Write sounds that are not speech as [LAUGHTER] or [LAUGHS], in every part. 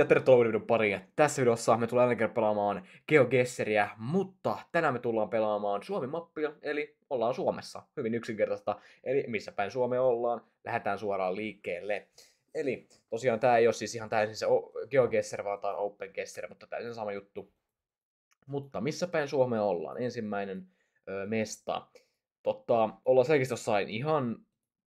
ja tervetuloa videon pariin. Tässä videossa me tullaan jälleen pelaamaan GeoGesseriä, mutta tänään me tullaan pelaamaan Suomi-mappia, eli ollaan Suomessa. Hyvin yksinkertaista, eli missä päin Suomea ollaan, lähdetään suoraan liikkeelle. Eli tosiaan tämä ei ole siis ihan täysin se GeoGesser, vaan tämä on Gesser, mutta täysin sama juttu. Mutta missä päin Suomea ollaan? Ensimmäinen ö, mesta. Totta, ollaan selkeästi jossain ihan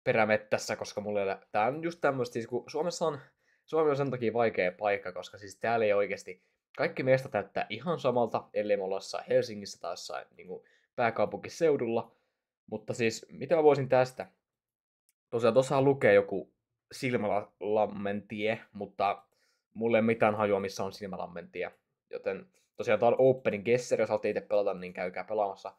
perämettässä, koska mulla ei ole... on just tämmöistä, siis kun Suomessa on Suomi on sen takia vaikea paikka, koska siis täällä ei oikeasti, kaikki meistä täyttää ihan samalta, ellei me olla Helsingissä tai jossain niin kuin pääkaupunkiseudulla. Mutta siis, mitä mä voisin tästä? Tosiaan tuossa lukee joku silmälammentie, mutta mulle ei mitään hajua, missä on silmälammentie. Joten tosiaan tää on Opening Gesser, jos haluatte itse pelata, niin käykää pelaamassa.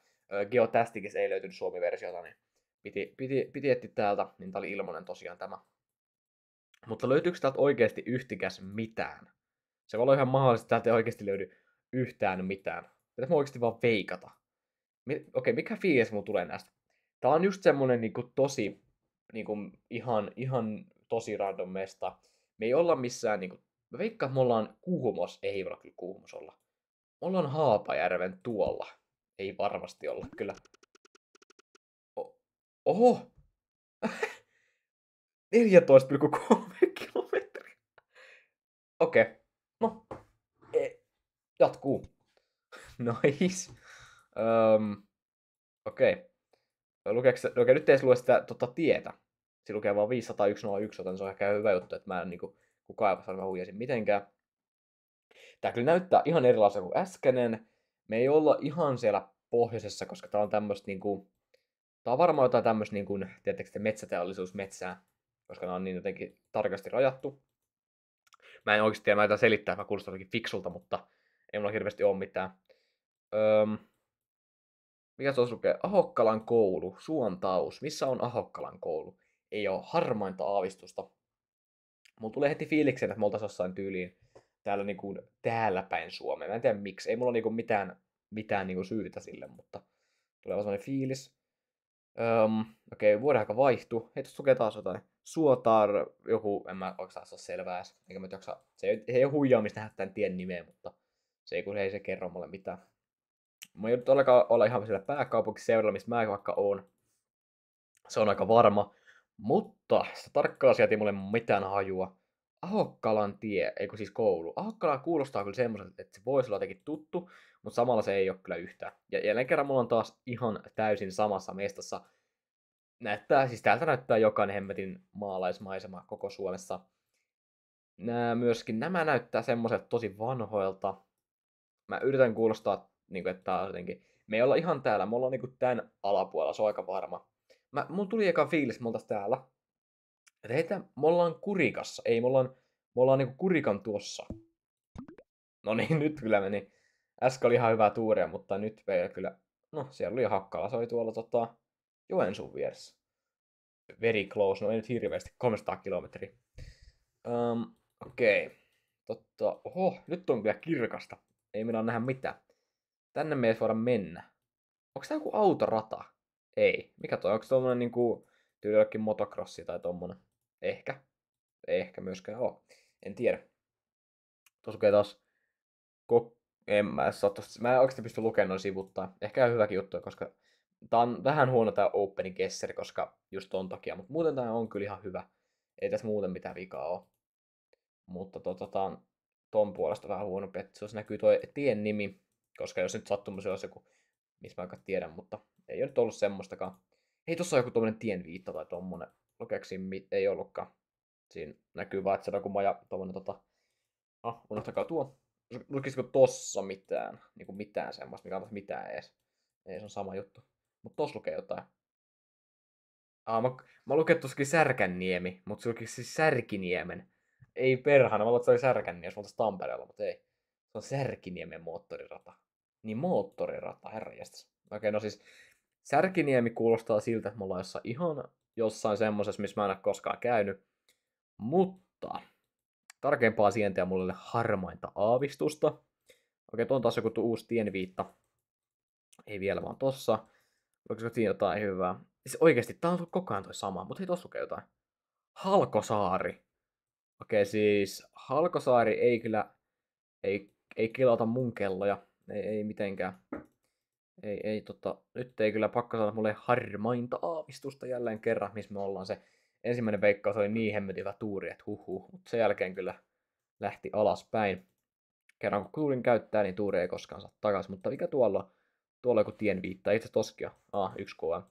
Geotastikissa ei löytynyt suomi-versiota, niin piti, piti, piti etsiä täältä, niin tää oli ilmoinen tosiaan tämä mutta löytyykö täältä oikeasti yhtikäs mitään? Se voi olla ihan mahdollista, että täältä ei oikeasti löydy yhtään mitään. Pitäis mä oikeasti vaan veikata. Okei, okay, mikä fiilis mun tulee näistä? Tää on just semmonen niinku tosi, niinku ihan, ihan tosi random mesta. Me ei olla missään niinku, mä veikkaan, että me ollaan Kuhmos, ei olla kyllä Kuhmos olla. Me ollaan Haapajärven tuolla. Ei varmasti olla, kyllä. O- Oho! [LAUGHS] 14,3 [LAUGHS] kilometriä. Okei. Okay. No. E- jatkuu. [LAUGHS] Nice. Um, Okei. Okay. Lukeeko, no okay, nyt ei lue sitä tota, tietä. Se lukee vaan 501, joten se on ehkä hyvä juttu, että mä en niinku, kun kaivassa mä huijasin mitenkään. Tää kyllä näyttää ihan erilaisen kuin äskenen. Me ei olla ihan siellä pohjoisessa, koska tää on tämmöstä niinku, tää on varmaan jotain tämmöstä niinku, tiedättekö metsäteollisuusmetsää koska nämä on niin jotenkin tarkasti rajattu. Mä en oikeasti tiedä, mä yritän selittää, mä kuulostan jotenkin fiksulta, mutta ei mulla hirveästi ole mitään. Öm, mikä se lukee? Ahokkalan koulu, Suontaus. Missä on Ahokkalan koulu? Ei ole harmainta aavistusta. Mulla tulee heti fiiliksen, että me oltaisiin jossain tyyliin täällä, niin kuin, täällä päin Suomeen. Mä en tiedä miksi. Ei mulla niin kuin mitään, mitään niin kuin syytä sille, mutta tulee vaan sellainen fiilis. Um, okei, okay, aika vaihtui. Heitä lukee taas jotain. Suotar, joku, en mä oikeastaan saa selvää edes. Eikä mä jaksa, se ei, ei ole huijaamista nähdä tämän tien nimeä, mutta se ei, kun ei se kerro mulle mitään. Mä joudut alkaa olla ihan siellä pääkaupunkiseudulla, missä mä vaikka oon. Se on aika varma. Mutta sitä tarkkaa asiaa ei mulle mitään hajua. Ahokkalan tie, eikö siis koulu. Ahokkala kuulostaa kyllä semmoiselta, että se voisi olla jotenkin tuttu, mutta samalla se ei ole kyllä yhtä. Ja jälleen kerran mulla on taas ihan täysin samassa mestassa. Näyttää, siis täältä näyttää jokainen hemmetin maalaismaisema koko Suomessa. Nämä myöskin, nämä näyttää semmoiset tosi vanhoilta. Mä yritän kuulostaa, niin kuin, että tää on jotenkin, me ei olla ihan täällä, me ollaan niin kuin tämän alapuolella, se on aika varma. Mä, mulla tuli eka fiilis, me täällä, että heitä, me ollaan kurikassa. Ei, me ollaan, me ollaan niinku kurikan tuossa. No niin, [LAUGHS] nyt kyllä meni. Äsken oli ihan hyvää tuuria, mutta nyt vielä kyllä... No, siellä oli hakkaa, se oli tuolla tota, Joensuun vieressä. Very close, no ei nyt hirveästi, 300 kilometriä. Um, Okei. Okay. Totta, oho, nyt on kyllä kirkasta. Ei meillä nähdä mitään. Tänne me ei voida mennä. Onko tämä joku autorata? Ei. Mikä toi? Onko tuommoinen niinku tyyli motocrossi tai tuommoinen? Ehkä. Ehkä myöskään ole. En tiedä. Tuossa lukee taas kok- en mä saa tosta. Mä en oikeasti pysty lukemaan noin sivuttaa. Ehkä on hyväkin juttu, koska tää on vähän huono tää Openin kesseri, koska just ton takia. Mutta muuten tää on kyllä ihan hyvä. Ei tässä muuten mitään vikaa ole. Mutta tota, tää on ton puolesta vähän huono että Se näkyy toi tien nimi, koska jos nyt sattumus olisi joku, missä mä aika tiedän, mutta ei ole nyt ollut semmoistakaan. Hei, tuossa on joku tien tienviitta tai tommonen Jacksin ei ollutkaan. Siinä näkyy vaan, että se Rakuma ja tuommoinen tota... No, unohtakaa tuo. Lukisiko tossa mitään? Niin kuin mitään semmoista, mikä on mitään edes. Ei, se on sama juttu. Mutta tossa lukee jotain. Ah, mä, mä luken tossakin Särkänniemi, mutta se luki siis Särkiniemen. Ei perhana, mä luulen, että se oli Särkänniemi, jos mä oltais Tampereella, mutta ei. Se on Särkiniemen moottorirata. Niin moottorirata, herranjestas. Okei, okay, no siis Särkiniemi kuulostaa siltä, että me ollaan jossain ihan jossain semmoisessa, missä mä en ole koskaan käynyt. Mutta tarkempaa sientiä mulle harmainta aavistusta. Okei, tuon taas joku uusi tienviitta. Ei vielä vaan tossa. Oliko siinä jotain hyvää? Siis oikeasti, tää on ollut koko ajan toi sama, mutta ei tossa lukee jotain. Halkosaari. Okei, siis Halkosaari ei kyllä, ei, ei kilata mun kelloja. Ei, ei mitenkään ei, ei tota, nyt ei kyllä pakko saada mulle harmainta aavistusta jälleen kerran, missä me ollaan se ensimmäinen veikkaus oli niin hemmetivä tuuri, että huhu, mutta sen jälkeen kyllä lähti alaspäin. Kerran kun tuurin käyttää, niin tuuri ei koskaan saa takaisin, mutta mikä tuolla, tuolla joku tien viittaa, itse toskia, ah, 1 KM.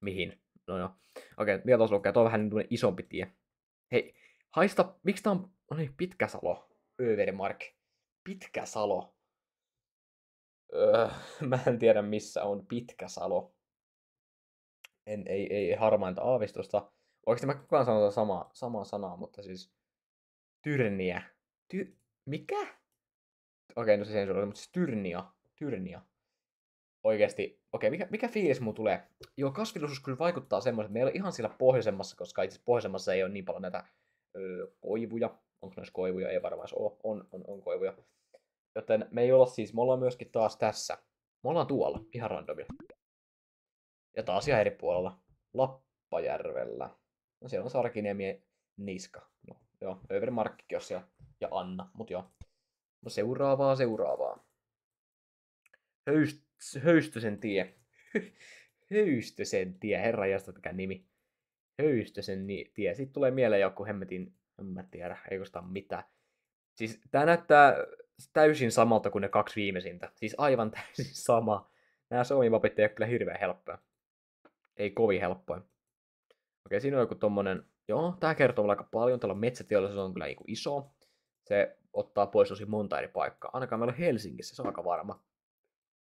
Mihin? No joo. Okei, okay, vielä tuossa lukee? Tuo on vähän niin isompi tie. Hei, haista, miksi tää on, no niin, Pitkäsalo, Övermark. Pitkäsalo, Öö, [LAUGHS] mä en tiedä missä on Pitkäsalo. En, ei, ei harmainta aavistusta. Oikeasti mä kukaan sanon samaa, samaa sanaa, mutta siis Tyrniä. Ty... Mikä? Okei, okay, no se ei mutta siis Tyrnia. Tyrnia. Oikeasti, okei, okay, mikä, mikä fiilis mulla tulee? Joo, kasvillisuus kyllä vaikuttaa semmoiselta, meillä ihan siellä pohjoisemmassa, koska itse pohjoisemmassa ei ole niin paljon näitä öö, koivuja. Onko noissa koivuja? Ei varmaan ole. On, on, on koivuja Joten me ei olla siis, me ollaan myöskin taas tässä. Me ollaan tuolla, ihan randomilla. Ja taas ihan eri puolella. Lappajärvellä. No siellä on Sarkiniemi niska. No joo, Övermarkkikin on siellä. Ja Anna, mut joo. No seuraavaa, seuraavaa. Höyst, höystösen tie. [LAUGHS] höystösen tie, herra jasta mikä nimi. Höystösen tie. Sitten tulee mieleen joku hemmetin, en mä tiedä, ei sitä mitään. Siis tää näyttää täysin samalta kuin ne kaksi viimeisintä. Siis aivan [LAUGHS] täysin sama. Nämä Suomi-mapit eivät kyllä hirveän helppoja. Ei kovin helppoja. Okei, siinä on joku tommonen... Joo, tää kertoo aika paljon. Täällä on se on kyllä niinku iso. Se ottaa pois tosi monta eri paikkaa. Ainakaan meillä on Helsingissä, se on aika varma.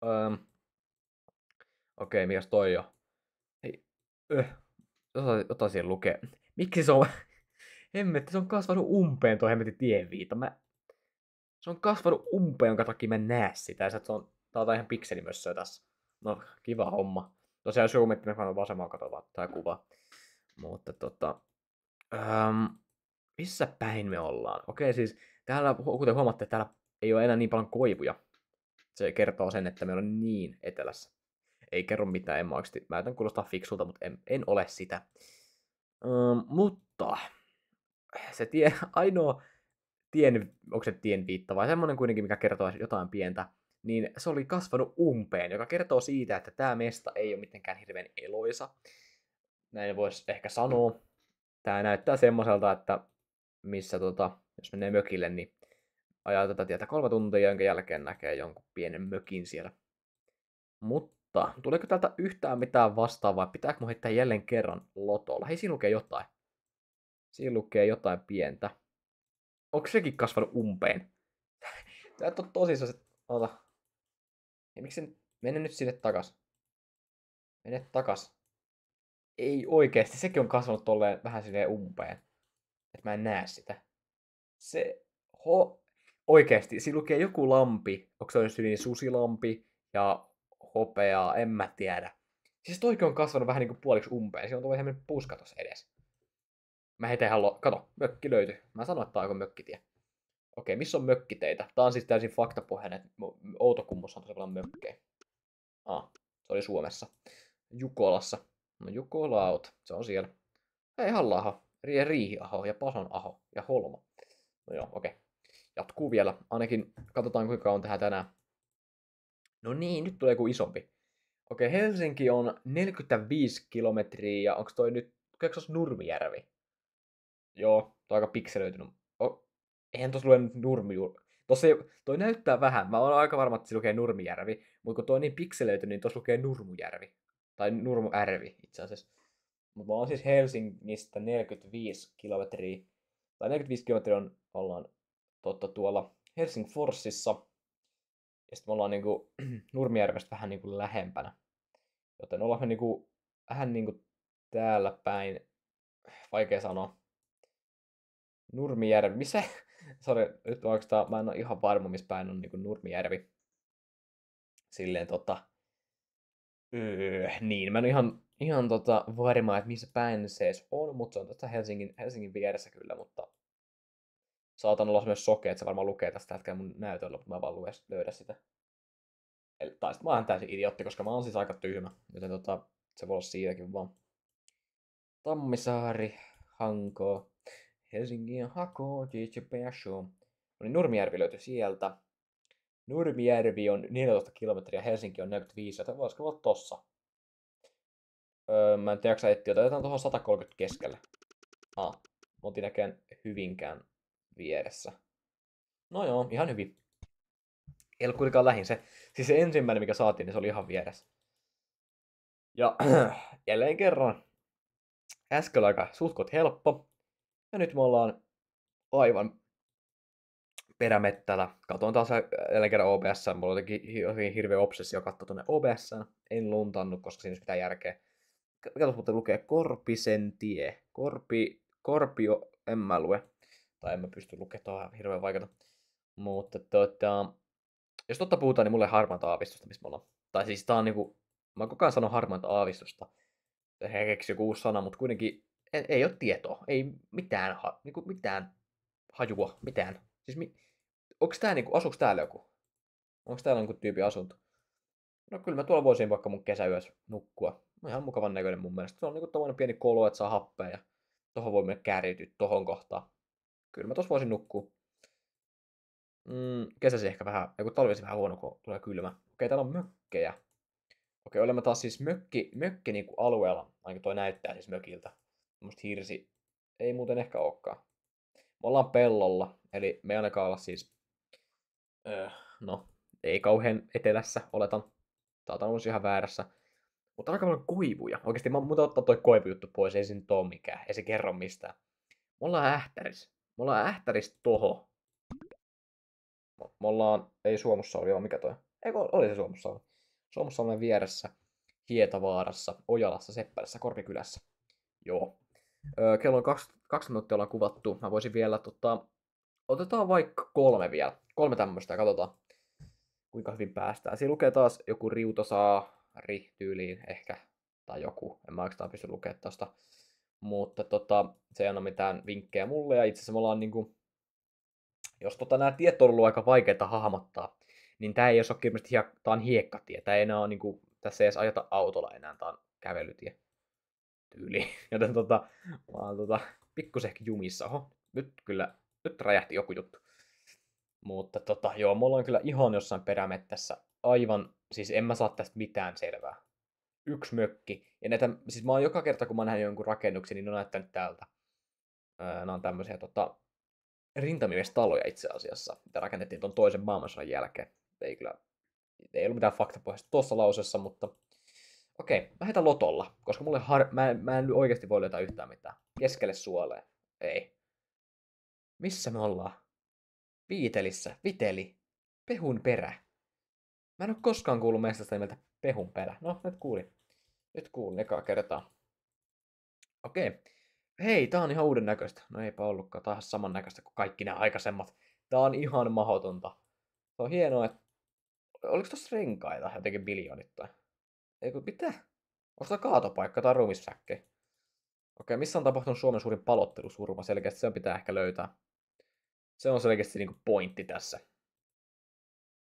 Öö, Okei, mikäs toi jo? Hei, öh, ota, ota siihen lukee. Miksi se on... [LAUGHS] Hemmetti, se on kasvanut umpeen tuo hemmetti tienviita. Mä se on kasvanut umpeen, jonka takia mä näe sitä. Ja se on, tää on ihan pikselimössöä tässä. No, kiva homma. Tosiaan zoomittu, mä vaan vasemmalla katsoa tää kuva. Mutta tota... ähm, missä päin me ollaan? Okei, siis täällä, kuten huomaatte, täällä ei ole enää niin paljon koivuja. Se kertoo sen, että me ollaan niin etelässä. Ei kerro mitään, en mä oikeasti. Mä yritän kuulostaa fiksulta, mutta en, en ole sitä. Ähm, mutta se tie, [LAUGHS] ainoa tien, onko se viitta vai semmoinen kuitenkin, mikä kertoo jotain pientä, niin se oli kasvanut umpeen, joka kertoo siitä, että tämä mesta ei ole mitenkään hirveän eloisa. Näin voisi ehkä sanoa. Tämä näyttää semmoiselta, että missä tota, jos menee mökille, niin ajaa tätä tietä kolme tuntia, jonka jälkeen näkee jonkun pienen mökin siellä. Mutta tuleeko täältä yhtään mitään vastaavaa? Pitääkö mun heittää jälleen kerran lotolla? Hei, siinä lukee jotain. Siinä lukee jotain pientä. Onko sekin kasvanut umpeen? Tää on tosi se, ota. Ja miksi mene nyt sinne takas? Mene takas. Ei oikeesti, sekin on kasvanut tolleen vähän silleen umpeen. Että mä en näe sitä. Se, ho, oikeesti, siinä lukee joku lampi. Onko se olisi niin susilampi ja hopeaa, en mä tiedä. Siis toikin on kasvanut vähän niinku puoliksi umpeen. Siinä on tullut semmoinen puska tossa edessä. Mä heti ihan, kato, mökki löytyy. Mä sanoin, että tää on mökkitie. Okei, missä on mökkiteitä? Tää on siis täysin faktapohjainen, että Outokummussa on tosiaan mökkejä. Ah, se oli Suomessa. Jukolassa. No Jukola out, se on siellä. Ei Hallaho, ja Riihiaho ja aho ja Holmo. No joo, okei. Jatkuu vielä. Ainakin katsotaan kuinka on tähän tänään. No niin, nyt tulee joku isompi. Okei, Helsinki on 45 kilometriä ja onko toi nyt, onko Nurmijärvi? Joo, tuo on aika pikselöitynyt. Oh, eihän tuossa lue nyt nurmi. Tossa ei, toi näyttää vähän. Mä oon aika varma, että se lukee Nurmijärvi. Mutta kun toi on niin pikselöity, niin tuossa lukee Nurmujärvi. Tai Nurmujärvi itse asiassa. Mutta mä oon siis Helsingistä 45 kilometriä. Tai 45 kilometriä on, ollaan totta, tuolla Helsingforsissa. Ja sitten me ollaan niinku [CLEARS THROAT] Nurmijärvestä vähän niinku lähempänä. Joten ollaan me niinku, vähän niinku täällä päin, vaikea sanoa, Nurmijärvi, missä? [LAUGHS] Sori, nyt onko mä en ole ihan varma, missä päin on niin Nurmijärvi. Silleen tota, öö, niin, mä en ole ihan, ihan tota, varma, että missä päin se edes on, mutta se on tuossa Helsingin, Helsingin vieressä kyllä, mutta saatan olla myös sokea, että se varmaan lukee tästä hetkellä mun näytöllä, mutta mä vaan lues, löydä sitä. Eli, tai sitten mä oon täysin idiotti, koska mä oon siis aika tyhmä, joten tota, se voi olla siitäkin vaan. Tammisaari, Hanko, Helsingin hakoon, Kiitsipä Show. Oli Nurmijärvi löytyi sieltä. Nurmijärvi on 14 kilometriä, Helsinki on 45, joten voisiko olla tossa. Öö, mä en tiedä, etsiä, otetaan tuohon 130 keskelle. Ah, mä näkään hyvinkään vieressä. No joo, ihan hyvin. Ei ollut kuitenkaan lähin se. Siis se ensimmäinen, mikä saatiin, niin se oli ihan vieressä. Ja [CLEARS THROAT] jälleen kerran. Äsken aika suhkot helppo. Ja nyt me ollaan aivan perämettällä. Katoin taas jälleen kerran OBS, mulla oli jotenkin hirveä obsessio katsoa tuonne OBS. En luntannut, koska siinä pitää mitään järkeä. Katsotaan, mutta lukee Korpisen tie. Korpi, Korpio, en mä lue. Tai en mä pysty lukemaan, tuo on hirveän vaikeaa. Mutta tota, jos totta puhutaan, niin mulle harmaata aavistusta, missä me ollaan. Tai siis tää on niinku, mä koko ajan sanon harmaata aavistusta. Hekeksi joku uusi sana, mutta kuitenkin E-, ei, ole tietoa, ei mitään, ha, niin kuin mitään hajua, mitään. Siis mi, onko tää, niinku, asuuko täällä joku? Onko täällä joku tyypin asunto? No kyllä mä tuolla voisin vaikka mun kesäyössä nukkua. No ihan mukavan näköinen mun mielestä. Se on niinku tommonen pieni kolo, että saa happea ja tohon voi mennä kääriytyä tohon kohtaan. Kyllä mä tos voisin nukkua. Mm, kesäsi ehkä vähän, joku talvisi vähän huono, kun tulee kylmä. Okei, okay, täällä on mökkejä. Okei, okay, olemme taas siis mökki, mökki niinku alueella, ainakin toi näyttää siis mökiltä musta hirsi ei muuten ehkä olekaan. Me ollaan pellolla, eli me ei ainakaan olla siis, äh. no, ei kauhean etelässä, oletan. Tää on ihan väärässä. Mutta aika paljon koivuja. Oikeasti mä muuten ottaa toi koivujuttu pois, ei siinä oo mikään, ei se kerro mistään. Me ollaan ähtäris. Me ollaan ähtäris toho. Me ollaan, ei Suomussa oli, mikä toi? Ei, oli se Suomussa oli? Suomussa vieressä, Hietavaarassa, Ojalassa, Seppälässä, Korpikylässä. Joo kello on kaksi minuuttia ollaan kuvattu. Mä voisin vielä, tota, otetaan vaikka kolme vielä. Kolme tämmöistä, katsotaan kuinka hyvin päästään. Siinä lukee taas joku riutasaa rihtyyliin ehkä, tai joku. En mä oikeastaan pysty lukemaan tosta. Mutta tota, se ei anna mitään vinkkejä mulle, ja itse asiassa me ollaan niinku, jos tota, nämä tiet on ollut aika vaikeita hahmottaa, niin tämä ei ole kirjallisesti, hie- tää on hiekkatie. Tää ei enää ole niinku, tässä ei edes ajata autolla enää, tämä on kävelytie tyyli. [LAUGHS] Joten tota, mä oon tota, pikkusen ehkä jumissa. Oho, nyt kyllä, nyt räjähti joku juttu. Mutta tota, joo, mulla on kyllä ihan jossain perämettässä aivan, siis en mä saa tästä mitään selvää. Yksi mökki. Ja näitä, siis mä oon joka kerta, kun mä näen jonkun rakennuksen, niin ne on näyttänyt täältä. Öö, nämä on tämmöisiä tota, rintamiestaloja itse asiassa, mitä rakennettiin tuon toisen maailmansodan jälkeen. Ei kyllä, ei ollut mitään faktapohjaista tuossa lauseessa, mutta Okei, mä heitän lotolla, koska mulle har... mä, en, mä en oikeasti voi löytää yhtään mitään. Keskelle suoleen. Ei. Missä me ollaan? Viitelissä. Viteli. Pehun perä. Mä en ole koskaan kuullut mestasta nimeltä Pehun perä. No, nyt kuulin. Nyt kuulin ekaa kertaa. Okei. Hei, tää on ihan uuden näköistä. No eipä ollutkaan. Tää on saman näköistä kuin kaikki nämä aikaisemmat. Tää on ihan mahdotonta. Se on hienoa, että... Oliko tossa renkaita jotenkin biljoonittain? Ei kun, mitä? Onko se kaatopaikka tai ruumissäkki? Okei, missä on tapahtunut Suomen suurin palottelusurma? Selkeästi se pitää ehkä löytää. Se on selkeästi niinku pointti tässä.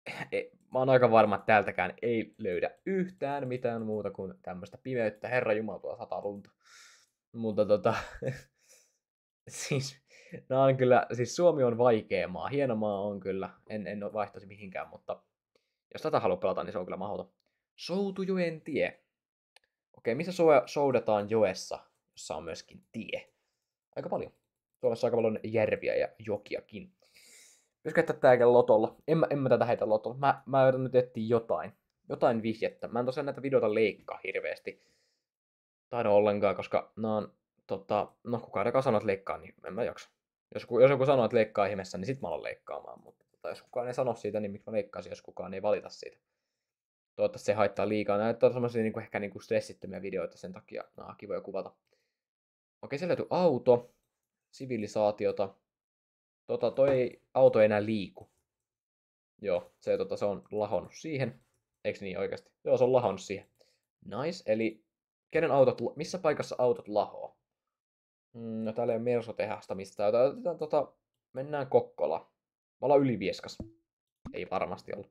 Ei, eh, eh, mä oon aika varma, että täältäkään ei löydä yhtään mitään muuta kuin tämmöistä pimeyttä. Herra Jumala, tuolla lunta. Mutta tota, [LAUGHS] siis, Nää on kyllä, siis Suomi on vaikea maa. Hieno maa on kyllä. En, en vaihtaisi mihinkään, mutta jos tätä haluaa pelata, niin se on kyllä mahdoton. Soutujoen tie. Okei, missä so- soudataan joessa, jossa on myöskin tie? Aika paljon. Suomessa on aika paljon järviä ja jokiakin. Jos käyttää tääkin lotolla? En mä, en mä tätä heitä lotolla. Mä, mä yritän nyt etsiä jotain. Jotain vihjettä. Mä en tosiaan näitä videoita leikkaa hirveästi. Taida ollenkaan, koska nää on tota, no kukaan ainakaan sanoo, että leikkaa, niin en mä jaksa. Jos, jos joku sanoo, että leikkaa ihmeessä, niin sit mä alan leikkaamaan. Mutta tota, jos kukaan ei sano siitä, niin miksi mä leikkaisin, jos kukaan ei valita siitä. Toivottavasti se haittaa liikaa. Näyttää on semmoisia niin kuin, ehkä niin kuin stressittömiä videoita, sen takia nämä on kivoja kuvata. Okei, siellä löytyy auto, sivilisaatiota. Tota, toi auto ei enää liiku. Joo, se, tota, se on lahonnut siihen. Eikö niin oikeasti? Joo, se on lahonnut siihen. Nice, eli kenen autot, missä paikassa autot lahoo? Mm, no täällä ei ole mersotehasta mistään. Tota, tota, mennään Kokkola. Me ollaan Ylivieskas. Ei varmasti ollut.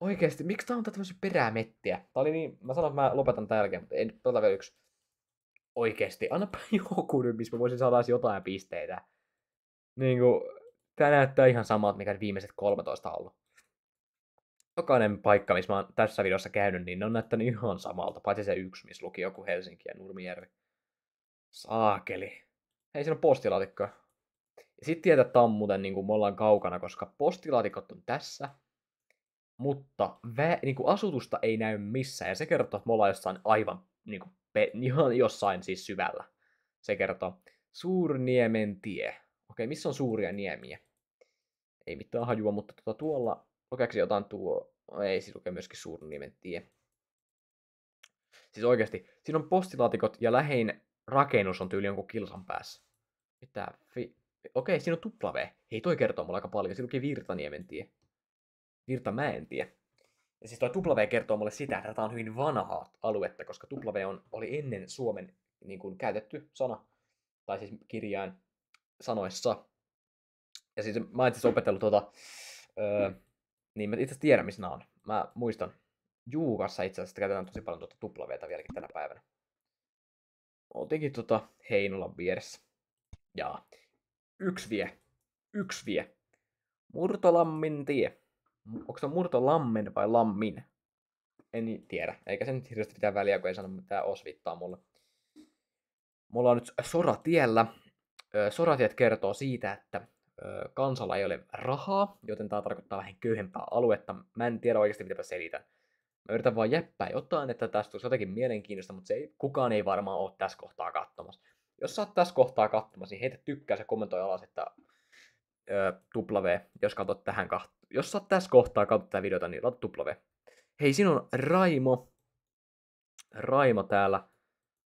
Oikeesti, miksi tää on tämmöisiä perämettiä? Tää oli niin, mä sanon, että mä lopetan tän jälkeen, mutta en, tota vielä yksi. Oikeesti, annapa [LAUGHS] joku nyt, missä mä voisin saada jotain pisteitä. Niinku, tää näyttää ihan samalta, mikä viimeiset 13 on ollut. Jokainen paikka, missä mä oon tässä videossa käynyt, niin ne on näyttänyt ihan samalta, paitsi se yksi, missä luki joku Helsinki ja Nurmijärvi. Saakeli. Hei, siinä on postilaatikkoa. Ja sit tietää, että tää on muuten niin kuin me ollaan kaukana, koska postilaatikot on tässä, mutta vä- niin kuin asutusta ei näy missään, ja se kertoo, että me ollaan jossain aivan niin kuin pe- [LAUGHS] jossain siis syvällä. Se kertoo, Suurniemen tie. Okei, missä on suuria niemiä? Ei mitään hajua, mutta tuota, tuolla, lukeeksi jotain tuo, ei siis lukee myöskin Suurniemen tie. Siis oikeasti, siinä on postilaatikot ja lähein rakennus on tyyli jonkun kilsan päässä. Mitä? Fi- Okei, siinä on tupla V. Hei, toi kertoo mulle aika paljon. Siinä lukee Virtaniemen tie. Virta mäentie Ja siis tuo W kertoo mulle sitä, että tämä on hyvin vanhaa aluetta, koska W on, oli ennen Suomen niin kuin, käytetty sana, tai siis kirjain sanoissa. Ja siis mä itse opetellut tuota, öö, niin mä itse tiedän, missä nämä on. Mä muistan. Juukassa itse asiassa käytetään tosi paljon tuota tuplaveita vieläkin tänä päivänä. Oltiinkin tuota Heinolan vieressä. Ja yksi vie. Yksi vie. Murtolammin tie onko se murto lammen vai lammin? En tiedä. Eikä sen nyt hirveästi pitää väliä, kun ei sano mitään osvittaa mulle. Mulla on nyt soratiellä. Soratiet kertoo siitä, että kansalla ei ole rahaa, joten tämä tarkoittaa vähän köyhempää aluetta. Mä en tiedä oikeasti, mitä mä selitän. Mä yritän vaan jäppää jotain, että tästä tulisi jotenkin mielenkiintoista, mutta se ei, kukaan ei varmaan ole tässä kohtaa katsomassa. Jos sä oot tässä kohtaa katsomassa, niin heitä tykkää se kommentoi alas, että W, jos katsot tähän kahta. Jos sä tässä kohtaa katsot tätä videota, niin laita W. Hei, sinun on Raimo. Raimo täällä.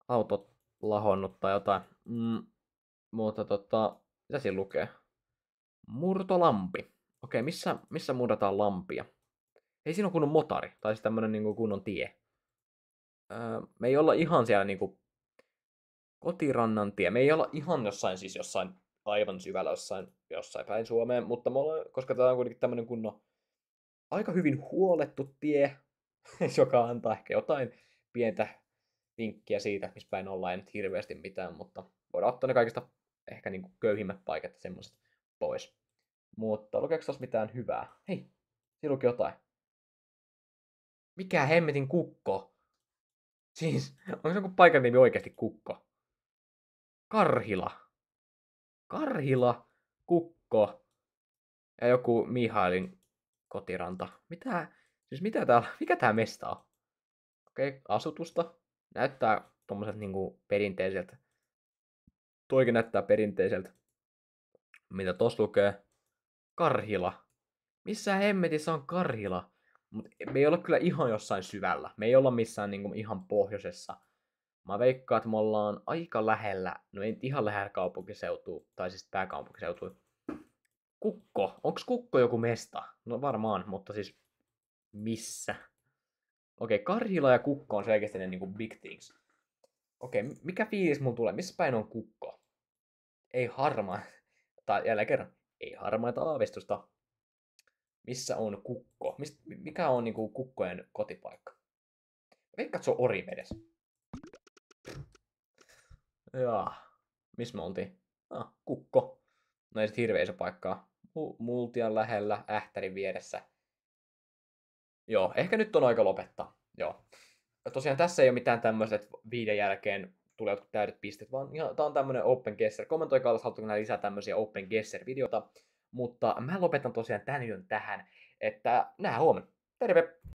Autot lahonnut tai jotain. Mm, mutta tota, mitä siinä lukee? Murtolampi. Okei, missä, missä murrataan lampia? Ei siinä on kunnon motari, tai siis tämmönen niinku kunnon tie. Öö, me ei olla ihan siellä niinku kotirannan tie. Me ei olla ihan jossain siis jossain aivan syvällä jossain, jossain päin Suomeen, mutta me ollaan, koska tämä on kuitenkin tämmöinen kunno aika hyvin huolettu tie, [LAUGHS] joka antaa ehkä jotain pientä vinkkiä siitä, missä päin ollaan, ei nyt hirveästi mitään, mutta voidaan ottaa ne kaikista ehkä niin kuin köyhimmät paikat semmoiset pois. Mutta lukeeko tässä mitään hyvää? Hei, siinä luki jotain. Mikä hemmetin kukko? Siis, onko se joku paikan nimi oikeasti kukko? Karhila. Karhila, Kukko ja joku Mihailin kotiranta. Mitä, siis mitä täällä, mikä tää mesta on? Okei, okay, asutusta. Näyttää tommoset niinku perinteiseltä. Tuikin näyttää perinteiseltä. Mitä tos lukee? Karhila. Missä hemmetissä on Karhila? Mut me ei olla kyllä ihan jossain syvällä. Me ei olla missään niinku ihan pohjoisessa Mä veikkaan, että me ollaan aika lähellä, no ei ihan lähellä kaupunkiseutua, tai siis pääkaupunkiseutua. Kukko, onks Kukko joku mesta? No varmaan, mutta siis missä? Okei, okay, ja Kukko on selkeästi ne niinku big things. Okei, okay, mikä fiilis mulla tulee? Missä päin on Kukko? Ei harmaa. [LAUGHS] Tai jälleen kerran, ei harmaita aavistusta. Missä on Kukko? Mist, mikä on niinku Kukkojen kotipaikka? Veikkaat se on Orivedessä. Joo, Missä me oltiin? Ah, kukko. No ei sit hirveä iso paikkaa. Multian lähellä, ähtärin vieressä. Joo, ehkä nyt on aika lopettaa. Joo. Tosiaan tässä ei ole mitään tämmöistä, että viiden jälkeen tulee jotkut täydet pistet, vaan ihan, tää on tämmönen Open Guesser. Kommentoikaa, jos nää lisää tämmöisiä Open Guesser-videoita. Mutta mä lopetan tosiaan tän yön tähän, että nähdään huomenna. Terve!